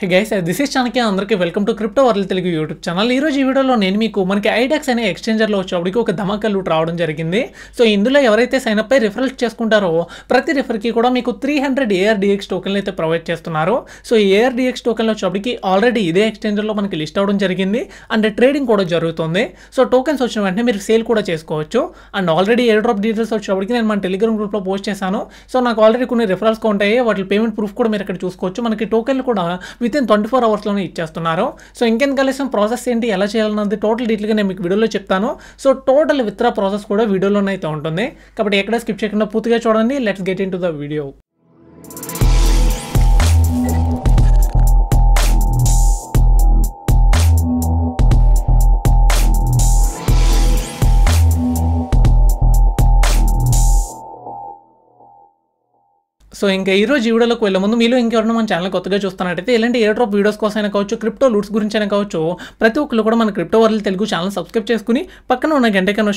hey guys this is చానకి అందరికీ welcome to crypto world Telugu YouTube channel ఈ రోజు ఈ వీడియోలో నేను మీకు మనకి ఐడాక్స్ అనే ఎక్స్చేంజర్లో వచ్చేప్పటికి ఒక ధమాకా లూట్ రావడం జరిగింది సో ఇందులో ఎవరైతే సైన్ అప్ అయి చేసుకుంటారో ప్రతి రిఫర్కి కూడా మీకు త్రీ హండ్రెడ్ ఏఆర్డిఎక్స్ టోకెన్లు అయితే ప్రొవైడ్ చేస్తున్నారు సో ఏఆర్డిఎక్స్ టోకెన్లు వచ్చేప్పటికి ఆల్రెడీ ఇదే ఎక్స్చేంజర్లో మనకి లిస్ట్ అవడం జరిగింది అండ్ ట్రేడింగ్ కూడా జరుగుతుంది సో టోకెన్స్ వచ్చిన వెంటనే మీరు సేల్ కూడా చేసుకోవచ్చు and already airdrop details వచ్చేప్పటికి నేను మన టెలిగ్రామ్ గ్రూప్లో పోస్ట్ చేశాను సో నాకు ఆల్రెడీ కొన్ని రిఫరల్స్ ఉంటాయి వాటి పేమెంట్ ప్రూఫ్ కూడా మీరు ఇక్కడ చూసుకోవచ్చు మనకి టోకెన్లు కూడా విత్ ఇన్ ట్వంటీ ఫోర్ అవర్స్లోనే ఇచ్చేస్తున్నారు సో ఇంకెన్ కలెక్షన్ ప్రాసెస్ ఏంటి ఎలా చేయాలన్నది టోటల్ డీటెయిల్గా నేను మీకు వీడియోలో చెప్తాను సో టోటల్ విత్రా ప్రాసెస్ కూడా వీడియోలోనే అయితే ఉంటుంది కాబట్టి ఎక్కడ స్కిప్ చేయకుండా పూర్తిగా చూడండి let's get into the video so ఇంకా ఈ రోజు వీడియోలోకి వెళ్ళే ముందు మీలో ఇంకెవరైనా మన ఛానల్ కొత్తగా చూస్తున్నట్టయితే ఇలాంటి ఎయిర్ డ్రాప్ వీడియోస్ కోసం అయినా కావచ్చు క్రిప్టో లూట్స్ గురించి అయినా కావచ్చు ప్రతి ఒక్కరు కూడా మన crypto world Telugu channel subscribe చేసుకుని పక్కన ఉన్న గంట కన్నా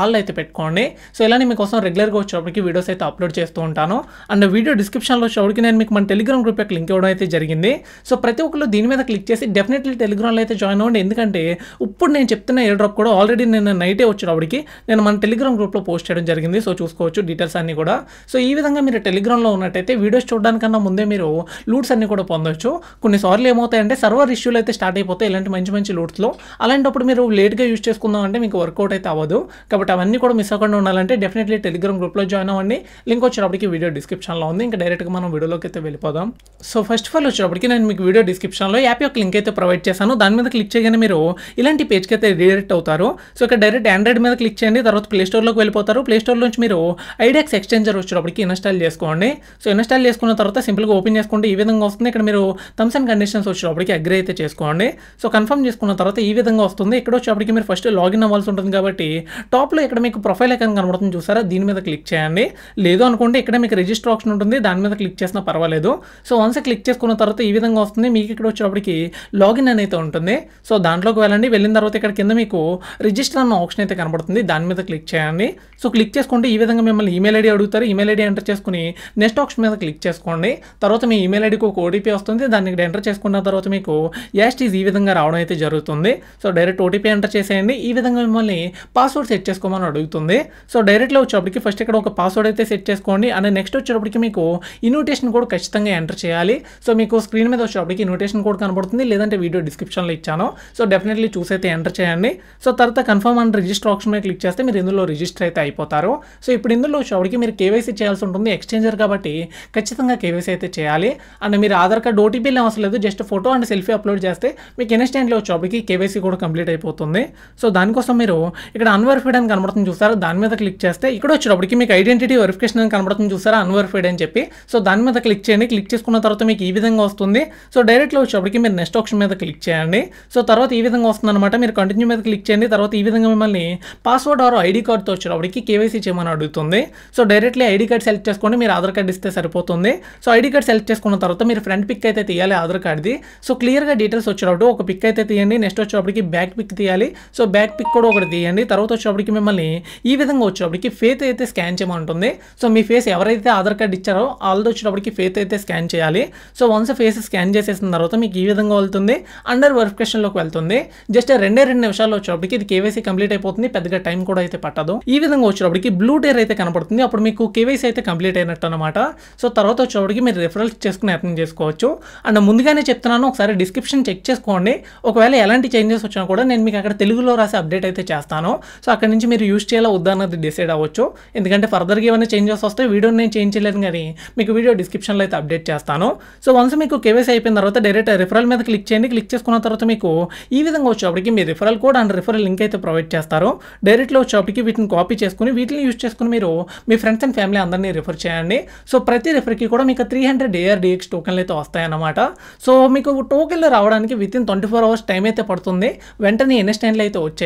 ఆల్ అయితే పెట్టుకోండి సో ఇలానే మీకోసం రెగ్యులర్గా వచ్చేటప్పటికి వీడియోస్ అయితే అప్లోడ్ చేస్తూ ఉంటాను అండ్ వీడియో డిస్క్రిప్షన్లో వచ్చేటప్పటికి నేను మీకు మన టెలిగ్రామ్ గ్రూప్ యొక్క లింక్ ఇవ్వడం అయితే జరిగింది సో ప్రతి ఒక్కరు దీని మీద క్లిక్ చేసి డెఫినెట్లీ టెలిగ్రామ్లో అయితే జాయిన్ అవ్వండి ఎందుకంటే ఇప్పుడు నేను చెప్తున్న ఎయిర్ డ్రాప్ కూడా ఆల్రెడీ నేను నైటే వచ్చేటప్పటికి నేను మన టెలిగ్రామ్ గ్రూప్లో పోస్ట్ చేయడం జరిగింది సో చూసుకోవచ్చు డీటెయిల్స్ అన్నీ కూడా సో ఈ విధంగా మీరు టెలిగ్రామ్లో చేసుకున్నట్టయితే వీడియోస్ చూడడానికన్నా ముందే మీరు లూట్స్ అన్ని కూడా పొందొచ్చు కొన్నిసార్లు ఏమవుతాయంటే సర్వర్ ఇష్యూలు అయితే స్టార్ట్ అయిపోతాయి ఇలాంటి మంచి మంచి లూట్స్లో అలాంటప్పుడు మీరు లేట్గా యూజ్ చేసుకుందాం అంటే మీకు వర్కౌట్ అయితే అవ్వదు కాబట్టి అవన్నీ కూడా మిస్ అవ్వకుండా ఉండాలంటే డెఫినెట్లీ టెలిగ్రామ్ గ్రూప్లో జాయిన్ అవ్వండి లింక్ వచ్చేటప్పటికి వీడియో డిస్క్రిప్షన్లో ఉంది ఇంకా డైరెక్ట్గా మనం వీడియోలోకి అయితే వెళ్ళిపోదాం సో ఫస్ట్ ఆఫ్ ఆల్ వచ్చేటప్పటికి నేను మీకు వీడియో డిస్క్రిప్షన్లో యాప్ యొక్క లింక్ అయితే ప్రొవైడ్ చేశాను దాని మీద క్లిక్ చేయగానే మీరు ఇలాంటి పేజ్కి అయితే రిడైరెక్ట్ అవుతారు సో ఇక్కడ డైరెక్ట్ ఆండ్రాయిడ్ మీద క్లిక్ చేయండి తర్వాత ప్లేస్టోర్లోకి వెళ్ళిపోతారు ప్లేస్టోర్ నుంచి మీరు ఐడియాక్స్ ఎక్స్చేంజర్ వచ్చేటప్పటికి ఇన్స్టాల్ చేసుకోండి సో ఇన్స్టాల్ చేసుకున్న తర్వాత సింపుల్గా ఓపెన్ చేసుకుంటే ఈ విధంగా వస్తుంది ఇక్కడ మీరు థమ్స్ అండ్ కండిషన్స్ వచ్చేటప్పటికి అగ్రీ అయితే చేసుకోండి సో కన్ఫర్మ్ చేసుకున్న తర్వాత ఈ విధంగా వస్తుంది ఇక్కడ వచ్చేటప్పటికి మీరు ఫస్ట్ లాగిన్ అవ్వాల్సి ఉంటుంది కాబట్టి టాప్లో ఇక్కడ మీకు ప్రొఫైల్ ఎక్కడ కనబడుతుంది చూసారా దీని మీద క్లిక్ చేయండి లేదు అనుకుంటే ఇక్కడ మీకు రిజిస్టర్ ఆప్షన్ ఉంటుంది దాని మీద క్లిక్ చేసినా పర్వాలేదు సో వన్స్ క్లిక్ చేసుకున్న తర్వాత ఈ విధంగా వస్తుంది మీకు ఇక్కడ వచ్చేటప్పటికి లాగిన్ అనేది ఉంటుంది సో దాంట్లోకి వెళ్ళండి వెళ్ళిన తర్వాత ఇక్కడ కింద మీకు రిజిస్టర్ అన్న ఆప్షన్ అయితే కనబడుతుంది దాని మీద క్లిక్ చేయండి సో క్లిక్ చేసుకుంటే ఈ విధంగా మిమ్మల్ని ఈమెయిల్ ఐడి అడుగుతారు ఈమెయిల్ ఐడి ఎంటర్ చేసుకుని నెక్స్ట్ ఆప్షన్ మీద క్లిక్ చేసుకోండి తర్వాత మీ ఈమెయిల్ ఐడికి ఒక ఓటీపీ వస్తుంది దాన్ని ఇక్కడ ఎంటర్ చేసుకున్న తర్వాత మీకు యాస్టీజ్ ఈ విధంగా రావడం అయితే జరుగుతుంది సో డైరెక్ట్ ఓటీపీ ఎంటర్ చేసేయండి ఈ విధంగా మిమ్మల్ని పాస్వర్డ్ సెట్ చేసుకోమని అడుగుతుంది సో డైరెక్ట్లో వచ్చేప్పటికి ఫస్ట్ ఇక్కడ ఒక పాస్వర్డ్ అయితే సెట్ చేసుకోండి అండ్ నెక్స్ట్ వచ్చేటప్పటికి మీకు ఇన్విటేషన్ కోడ్ ఖచ్చితంగా ఎంటర్ చేయాలి సో మీకు స్క్రీన్ మీద వచ్చేటప్పటికి ఇన్విటేషన్ కోడ్ కనబడుతుంది లేదంటే వీడియో డిస్క్రిప్షన్లో ఇచ్చాను సో డెఫినెట్లీ చూసైతే ఎంటర్ చేయండి సో తర్వాత కన్ఫర్మ్ అండ్ రిజిస్టర్ ఆప్షన్ మీద క్లిక్ చేస్తే మీరు ఇందులో రిజిస్టర్ అయితే అయిపోతారు సో ఇప్పుడు ఇందులో వచ్చేటప్పటికి మీరు కేవైసీ చేయాల్సి ఉంటుంది ఎక్స్చేంజర్ కాబట్టి కాబట్టి ఖచ్చితంగా కేవైసీ అయితే చేయాలి అండ్ మీరు ఆధార్ కార్డ్ ఓటీపీలు అవసరం లేదు just photo and selfie upload చేస్తే మీకు ఇన్స్టెంట్లో వచ్చేప్పటికి కేవైసీ కూడా కంప్లీట్ అయిపోతుంది సో దానికోసం మీరు ఇక్కడ అన్వెరిఫైడ్ అని కనబడుతుంది చూసారా దాని మీద క్లిక్ చేస్తే ఇక్కడ వచ్చేటప్పటికి మీకు ఐడెంటిటీ వెరిఫికేషన్ అని కనబడుతుంది చూసారా అన్వెరిఫైడ్ అని చెప్పి సో దాని మీద క్లిక్ చేయండి క్లిక్ చేసుకున్న తర్వాత మీకు ఈ విధంగా వస్తుంది సో డైరెక్ట్లో వచ్చేటప్పటికి మీరు నెక్స్ట్ ఆప్షన్ మీద క్లిక్ చేయండి సో తర్వాత ఈ విధంగా వస్తుందన్నమాట మీరు కంటిన్యూ మీద క్లిక్ చేయండి తర్వాత ఈ విధంగా మిమ్మల్ని పాస్వర్డ్ ఆరు ఐడి కార్డ్తో వచ్చేటప్పటికి కేవైసీ చేయమని అడుగుతుంది so directly ID card select చేసుకోండి మీరు ఆధార్ కార్డ్ ఇస్తే సరిపోతుంది సో ఐడి కార్డ్ సెలెక్ట్ చేసుకున్న తర్వాత మీరు ఫ్రంట్ పిక్ అయితే తీయాలి ఆధార్ కార్డ్ది సో క్లియర్గా డీటెయిల్స్ వచ్చేటప్పుడు ఒక పిక్ అయితే తీయండి నెక్స్ట్ వచ్చేటప్పటికి బ్యాక్ పిక్ తీయాలి సో బ్యాక్ పిక్ కూడా ఒకటి తీయండి తర్వాత వచ్చేటప్పటికి మిమ్మల్ని ఈ విధంగా వచ్చేటప్పటికి ఫేత్ అయితే స్కాన్ చేయమంటుంది సో మీ ఫేస్ ఎవరైతే ఆధార్ కార్డ్ ఇచ్చారో వాళ్ళది వచ్చేటప్పటికి ఫేత్ అయితే స్కాన్ చేయాలి సో వన్స్ ఫేస్ స్కాన్ చేసేసిన తర్వాత మీకు ఈ విధంగా వెళ్తుంది అండర్ వెరిఫికేషన్లోకి వెళ్తుంది జస్ట్ రెండే రెండు నిమిషాల్లో వచ్చేటప్పటికి ఇది కేవైసీ కంప్లీట్ అయిపోతుంది పెద్దగా టైం కూడా అయితే పట్టదు ఈ విధంగా వచ్చేటప్పటికి బ్లూ టేర్ అయితే కనపడుతుంది అప్పుడు మీకు కేవైసీ అయితే కంప్లీట్ అయినట్టు అనమాట సో తర్వాత వచ్చేవాడికి మీరు రిఫరల్స్ చేసుకునే అర్థం చేసుకోవచ్చు అండ్ ముందుగానే చెప్తున్నాను ఒకసారి డిస్క్రిప్షన్ చెక్ చేసుకోండి ఒకవేళ ఎలాంటి చేంజెస్ వచ్చినా కూడా నేను మీకు అక్కడ తెలుగులో రాసి అప్డేట్ అయితే చేస్తాను సో అక్కడ నుంచి మీరు యూస్ చేయాలా వద్దన్నది డిసైడ్ అవ్వచ్చు ఎందుకంటే ఫర్దర్గా ఏమైనా చేంజెస్ వస్తే వీడియో నేను చేంజ్ చేయలేదు కానీ మీకు వీడియో డిస్క్రిప్షన్లో అయితే అప్డేట్ చేస్తాను సో వన్స్ మీకు కేవైసీ అయిపోయిన తర్వాత డైరెక్ట్ రిఫరల్ మీద క్లిక్ చేయండి క్లిక్ చేసుకున్న తర్వాత మీకు ఈ విధంగా వచ్చేప్పటికి మీ referral code and referral link అయితే ప్రొవైడ్ చేస్తారు డైరెక్ట్లో వచ్చేప్పటికి వీటిని కాపీ చేసుకుని వీటిని యూస్ చేసుకుని మీరు మీ ఫ్రెండ్స్ అండ్ ఫ్యామిలీ అందరినీ రిఫర్ చేయండి సో ప్రతి రిఫర్కి కూడా మీకు త్రీ హండ్రెడ్ ఏఆర్డిఎక్స్ టోకెన్లు అయితే వస్తాయన్నమాట సో మీకు టోకెన్లు రావడానికి within twenty four hours time అయితే పడుతుంది వెంటనే ఇన్స్టెంట్లు అయితే వచ్చాయి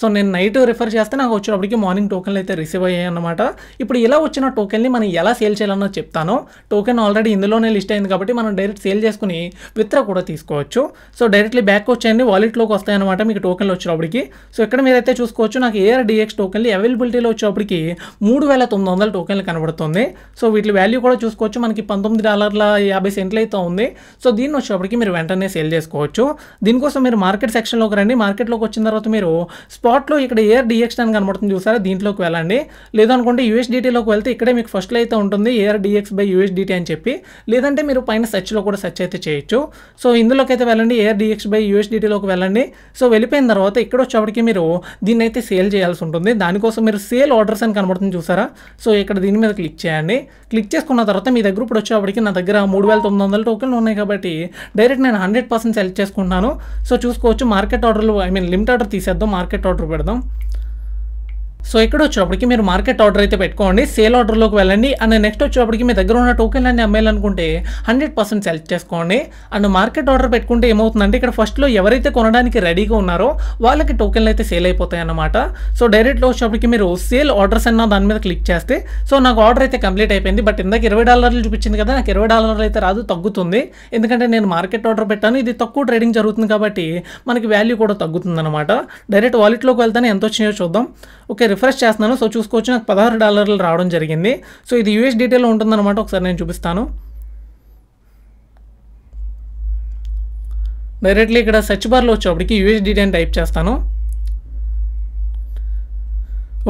సో నేను నైట్ రిఫర్ చేస్తే నాకు వచ్చినప్పటికీ మార్నింగ్ టోకెన్లు అయితే రిసీవ్ అయ్యాయి అనమాట ఇప్పుడు ఇలా వచ్చిన టోకెన్ని మనం ఎలా సేల్ చేయాలన్నో చెప్తాను టోకెన్ ఆల్రెడీ ఇందులోనే లిస్ట్ అయింది కాబట్టి మనం డైరెక్ట్ సేల్ చేసుకుని విత్రా కూడా తీసుకోవచ్చు సో డైరెక్ట్లీ బ్యాక్ వచ్చేయండి వాలెట్లోకి వస్తాయన్నమాట మీకు టోకెన్లు వచ్చినప్పటికి సో ఇక్కడ మీరైతే చూసుకోవచ్చు నాకు ఏఆర్ డిఎక్స్ టోకెన్లు అవైలబిలిటీలో వచ్చినప్పటికీ మూడు వేల తొమ్మిది వందల టోకెన్లు కనబడుతుంది సో వీటి వాల్యూ వాల్యూ కూడా చూసుకోవచ్చు మనకి పంతొమ్మిది డాలర్ల యాభై సెంట్లు అయితే ఉంది సో దీన్ని వచ్చేటప్పటికి మీరు వెంటనే సేల్ చేసుకోవచ్చు దీనికోసం మీరు మార్కెట్ సెక్షన్లోకి రండి మార్కెట్లోకి వచ్చిన తర్వాత మీరు స్పాట్లో ఇక్కడ ఏఆర్ డిఎక్స్ అని కనబడుతుంది చూసారా దీంట్లోకి వెళ్ళండి లేదనుకుంటే యూఎస్డిటీలోకి వెళ్తే ఇక్కడే మీకు ఫస్ట్లో అయితే ఉంటుంది ఏఆర్ డిఎక్స్ బై యూఎస్డిటీ అని చెప్పి లేదంటే మీరు పైన సెర్చ్లో కూడా సెర్చ్ అయితే చేయొచ్చు సో ఇందులోకి అయితే వెళ్ళండి ఏఆర్ డిఎక్స్ బై యూఎస్డిటీలోకి వెళ్ళండి సో వెళ్ళిపోయిన తర్వాత ఇక్కడ వచ్చేప్పటికి మీరు దీన్ని అయితే సేల్ చేయాల్సి ఉంటుంది దానికోసం మీరు సేల్ ఆర్డర్స్ అని కనబడుతుంది చూసారా సో ఇక్కడ దీని మీద క్లిక్ చేయండి క్లిక్ చేసుకున్న తర్వాత మీ దగ్గర ఇప్పుడు వచ్చేప్పటికి నా దగ్గర మూడు వేల తొమ్మిది వందల టోకెన్లు ఉన్నాయి కాబట్టి డైరెక్ట్ నేను హండ్రెడ్ పర్సెంట్ సెలెక్ట్ చేసుకుంటున్నాను సో చూసుకోవచ్చు మార్కెట్ ఆర్డర్లు ఐ మీన్ లిమిట్ ఆర్డర్ తీసేద్దాం మార్కెట్ ఆర్డర్ పెడదాం సో ఇక్కడ వచ్చేటప్పటికి మీరు మార్కెట్ ఆర్డర్ అయితే పెట్టుకోండి సేల్ ఆర్డర్లోకి వెళ్ళండి అండ్ నెక్స్ట్ వచ్చేటప్పటికి మీ దగ్గర ఉన్న టోకెన్లు అన్ని అమ్మేయాలనుకుంటే హండ్రెడ్ పర్సెంట్ సెలెక్ట్ చేసుకోండి అండ్ మార్కెట్ ఆర్డర్ పెట్టుకుంటే ఏమవుతుందంటే ఇక్కడ ఫస్ట్లో ఎవరైతే కొనడానికి రెడీగా ఉన్నారో వాళ్ళకి టోకెన్లు అయితే సేల్ అయిపోతాయి అన్నమాట సో డైరెక్ట్లో వచ్చేటప్పటికి మీరు సేల్ ఆర్డర్స్ అన్న దాని మీద క్లిక్ చేస్తే సో నాకు ఆర్డర్ అయితే కంప్లీట్ అయిపోయింది బట్ ఇందాక ఇరవై డాలర్లు చూపించింది కదా నాకు ఇరవై డాలర్లు అయితే రాదు తగ్గుతుంది ఎందుకంటే నేను మార్కెట్ ఆర్డర్ పెట్టాను ఇది తక్కువ ట్రేడింగ్ జరుగుతుంది కాబట్టి మనకి వాల్యూ కూడా తగ్గుతుంది అనమాట డైరెక్ట్ వాలెట్లోకి వెళ్తానే ఎంత వచ్చినాయో చూద్దాం ఓకే రిఫ్రెష్ చేస్తున్నాను సో చూసుకోవచ్చు నాకు పదహారు డాలర్లు రావడం జరిగింది సో ఇది యూఎస్ డీటెయిల్ ఉంటుందన్నమాట ఒకసారి నేను చూపిస్తాను డైరెక్ట్లీ ఇక్కడ సెర్చ్ బార్లో వచ్చేప్పటికి యూఎస్ అని టైప్ చేస్తాను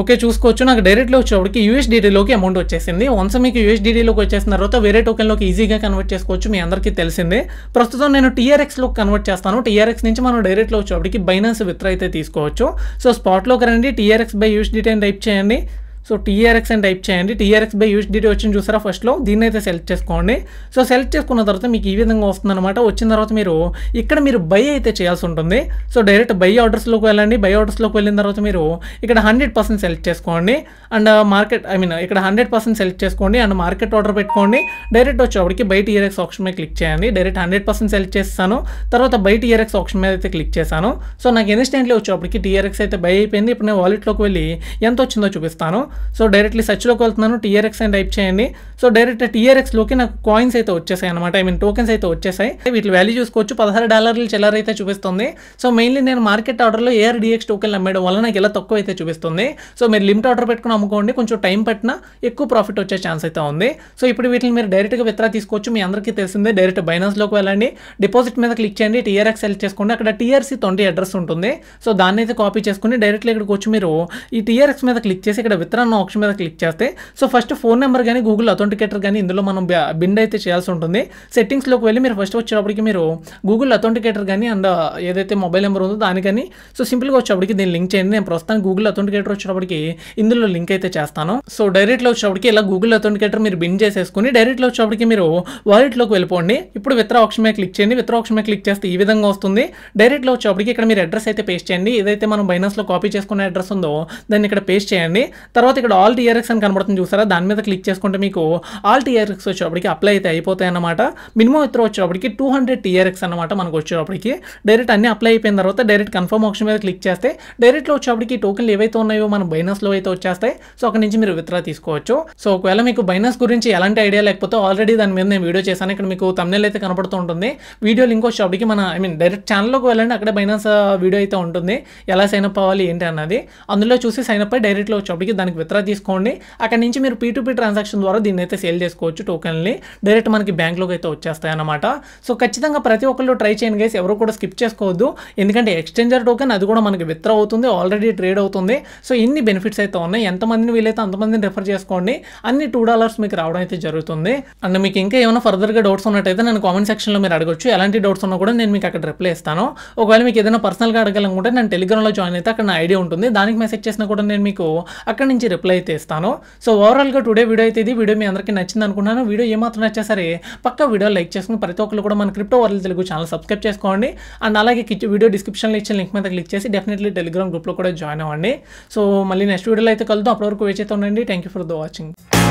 ఓకే చూసుకోవచ్చు నాకు డైరెక్ట్లో వచ్చేవాడికి యూఎస్డీడీలోకి అమౌంట్ వచ్చేసింది వన్స్ మీకు యూఎస్డీడీలోకి వచ్చేసిన తర్వాత వేరే టోకెన్లోకి ఈజీగా కన్వర్ట్ చేసుకోవచ్చు మీ అందరికీ తెలిసిందే ప్రస్తుతం నేను టీఆర్ఎక్స్లో కన్వర్ట్ చేస్తాను టీఆర్ఎక్స్ నుంచి మనం డైరెక్ట్లో వచ్చేవాడికి బైనాన్స్ విత్ర అయితే తీసుకోవచ్చు సో స్పాట్లోకి రండి టీఆర్ఎక్స్ బై యూఎస్డీటీ అని టైప్ చేయండి సో టీఆర్ఎక్స్ అని టైప్ చేయండి టీఆర్ఎక్స్ బై యూఎస్డిటీ వచ్చింది చూసారా ఫస్ట్లో దీన్ని అయితే సెలెక్ట్ చేసుకోండి సో సెలెక్ట్ చేసుకున్న తర్వాత మీకు ఈ విధంగా వస్తుందన్నమాట వచ్చిన తర్వాత మీరు ఇక్కడ మీరు బై అయితే చేయాల్సి ఉంటుంది సో డైరెక్ట్ బై ఆర్డర్స్లోకి వెళ్ళండి బై ఆర్డర్స్లోకి వెళ్ళిన తర్వాత మీరు ఇక్కడ హండ్రెడ్ పర్సెంట్ సెలెక్ట్ చేసుకోండి అండ్ మార్కెట్ ఐ మీన్ ఇక్కడ హండ్రెడ్ పర్సెంట్ సెలెక్ట్ చేసుకోండి అండ్ మార్కెట్ ఆర్డర్ పెట్టుకోండి డైరెక్ట్ వచ్చేప్పటికి బై టీఆర్ఎక్స్ ఆప్షన్ మీద క్లిక్ చేయండి డైరెక్ట్ హండ్రెడ్ పర్సెంట్ సెలెక్ట్ చేస్తాను తర్వాత బై టీఆర్ఎక్స్ ఆప్షన్ మీద అయితే క్లిక్ చేశాను సో నాకు ఇన్స్టెంట్లీ వచ్చేప్పటికి టీఆర్ఎక్స్ అయితే బై అయిపోయింది ఇప్పుడు నేను వాలెట్లోకి వెళ్ళి ఎంత వచ్చిందో చూపిస్తాను సో డైరెక్ట్లీ సర్చ్లోకి వెళ్తున్నాను టీఆర్ఎక్స్ అని టైప్ చేయండి సో డైరెక్ట్ టీఆర్ఎక్స్లోకి నాకు కాయిన్స్ అయితే వచ్చేసాయి అనమాట ఐ మీన్ టోకెన్స్ అయితే వచ్చేసాయి వీటి వాల్యూ చూసుకోవచ్చు పదహారు డాలర్లు చిల్లర అయితే చూపిస్తుంది సో మెయిన్లీ నేను మార్కెట్ ఆర్డర్లో ఏఆర్డిఎక్స్ టోకెన్ అమ్మేయడం వల్ల నాకు ఇలా తక్కువ అయితే చూపిస్తుంది సో మీరు లిమిట్ ఆర్డర్ పెట్టుకుని అమ్ముకోండి కొంచెం టైం పట్టినా ఎక్కువ ప్రాఫిట్ వచ్చే ఛాన్స్ అయితే ఉంది సో ఇప్పుడు వీటిని మీరు డైరెక్ట్గా విత్రా తీసుకోవచ్చు మీ అందరికీ తెలిసిందే డైరెక్ట్ బైనాన్స్లోకి వెళ్ళండి డిపాజిట్ మీద క్లిక్ చేయండి టీఆర్ఎక్స్ సెలెక్ట్ చేసుకోండి అక్కడ టీఆర్సీ తొండి అడ్రస్ ఉంటుంది సో దాన్ని అయితే కాపీ చేసుకుని డైరెక్ట్లీ ఇక్కడికి వచ్చి మీరు ఈ టీఆర్ఎక్స్ మీద క్లిక్ చేసి ఇక్కడ విత్రా అన్న ఆప్షన్ మీద క్లిక్ చేస్తే సో ఫస్ట్ ఫోన్ నెంబర్ కానీ గూగుల్ అథెంటికేటర్ కానీ ఇందులో మనం బిండ్ అయితే చేయాల్సి ఉంటుంది సెట్టింగ్స్లోకి వెళ్ళి మీరు ఫస్ట్ వచ్చేటప్పటికి మీరు గూగుల్ అథెంటికేటర్ కానీ అండ్ ఏదైతే మొబైల్ నెంబర్ ఉందో దానికని సో సింపుల్గా వచ్చేప్పటికి దీన్ని లింక్ చేయండి నేను ప్రస్తుతం గూగుల్ అథెంటికేటర్ వచ్చేటప్పటికి ఇందులో లింక్ అయితే చేస్తాను సో డైరెక్ట్లో వచ్చేటప్పటికి ఇలా గూగుల్ అథెంటికేటర్ మీరు బిన్ చేసేసుకుని డైరెక్ట్లో వచ్చేప్పటికి మీరు వాలెట్లోకి వెళ్ళిపోండి ఇప్పుడు విత్ర ఆప్షన్ మీద క్లిక్ చేయండి విత్ర ఆప్షన్ మీద క్లిక్ చేస్తే ఈ విధంగా వస్తుంది డైరెక్ట్లో వచ్చేప్పటికి ఇక్కడ మీరు అడ్రస్ అయితే పేస్ట్ చేయండి ఏదైతే మనం బైనాన్స్లో కాపీ చేసుకునే అడ్రస్ ఉందో దాన్ని ఇక్కడ పేస్ట్ చేయండి తర్వాత తర్వాత ఇక్కడ ఆల్ టీఆర్ఎక్స్ అని కనబడుతుంది చూసారా దాని మీద క్లిక్ చేసుకుంటే మీకు ఆల్ టీఆర్ఎక్స్ వచ్చేటప్పటికి అప్లై అయితే అయిపోతాయి అన్నమాట మినిమం ఇతర వచ్చేటప్పటికి టూ హండ్రెడ్ టీఆర్ఎక్స్ అనమాట మనకు వచ్చేటప్పటికి డైరెక్ట్ అన్ని అప్లై అయిపోయిన తర్వాత డైరెక్ట్ కన్ఫర్మ్ ఆప్షన్ మీద క్లిక్ చేస్తే డైరెక్ట్లో వచ్చేప్పటికి టోకెన్లు ఏవైతే ఉన్నాయో మన బైనస్లో అయితే వచ్చేస్తాయి సో అక్కడ నుంచి మీరు విత్డ్రా తీసుకోవచ్చు సో ఒకవేళ మీకు బైనస్ గురించి ఎలాంటి ఐడియా లేకపోతే ఆల్రెడీ దాని మీద నేను వీడియో చేశాను ఇక్కడ మీకు తమ్నెల్ అయితే కనబడుతుంటుంది వీడియో లింక్ వచ్చేటప్పటికి మన ఐ మీన్ డైరెక్ట్ ఛానల్లోకి వెళ్ళండి అక్కడ బైనాన్స్ వీడియో అయితే ఉంటుంది ఎలా సైన్ అప్ అవ్వాలి ఏంటి అన్నది అందులో చూసి సైన్ అప్ అయి డైరెక్ట్లో వచ్చేప్పటికి దానికి విత్డ్రా తీసుకోండి అక్కడ నుంచి మీరు పీటుపీ ట్రాన్సాక్షన్ ద్వారా దీన్ని అయితే సేల్ చేసుకోవచ్చు టోకెన్ని డైరెక్ట్ మనకి బ్యాంక్లోకి అయితే వచ్చేస్తాయి అనమాట సో ఖచ్చితంగా ప్రతి ఒక్కళ్ళు ట్రై చేయండి గైస్ ఎవరు కూడా స్కిప్ చేసుకోవద్దు ఎందుకంటే ఎక్స్చేంజర్ టోకెన్ అది కూడా మనకి విత్డ్రా అవుతుంది ఆల్రెడీ ట్రేడ్ అవుతుంది సో ఇన్ని బెనిఫిట్స్ అయితే ఉన్నాయి ఎంతమందిని వీలైతే అంతమందిని రిఫర్ చేసుకోండి అన్ని టూ డాలర్స్ మీకు రావడం అయితే జరుగుతుంది అండ్ మీకు ఇంకా ఏమైనా ఫర్దర్గా డౌట్స్ ఉన్నట్టయితే నేను కామెంట్ సెక్షన్లో మీరు అడగొచ్చు ఎలాంటి డౌట్స్ ఉన్నా కూడా నేను మీకు అక్కడ రిప్లై ఇస్తాను ఒకవేళ మీకు ఏదైనా పర్సనల్గా అడగాలనుకుంటే నేను టెలిగ్రామ్లో జాయిన్ అయితే అక్కడ నా ఐడియా ఉంటుంది దానికి మెసేజ్ చేసినా కూడా నేను మీకు అక్కడ నుంచి రిప్లై అయితే ఇస్తాను సో ఓవరాల్గా టుడే వీడియో అయితే ఇది వీడియో మీ అందరికీ నచ్చింది అనుకున్నాను వీడియో ఏమాత్రం నచ్చేసరి పక్క వీడియో లైక్ చేసుకుని ప్రతి ఒక్కరు కూడా మన crypto world Telugu channel subscribe చేసుకోండి అండ్ అలాగే వీడియో డిస్క్రిప్షన్లో ఇచ్చిన లింక్ మీద క్లిక్ చేసి డెఫినెట్లీ టెలిగ్రామ్ గ్రూప్లో కూడా జాయిన్ అవ్వండి సో మళ్ళీ నెక్స్ట్ వీడియోలో అయితే కలుద్దాం అప్పటివరకు వేచి ఉండండి thank you for the watching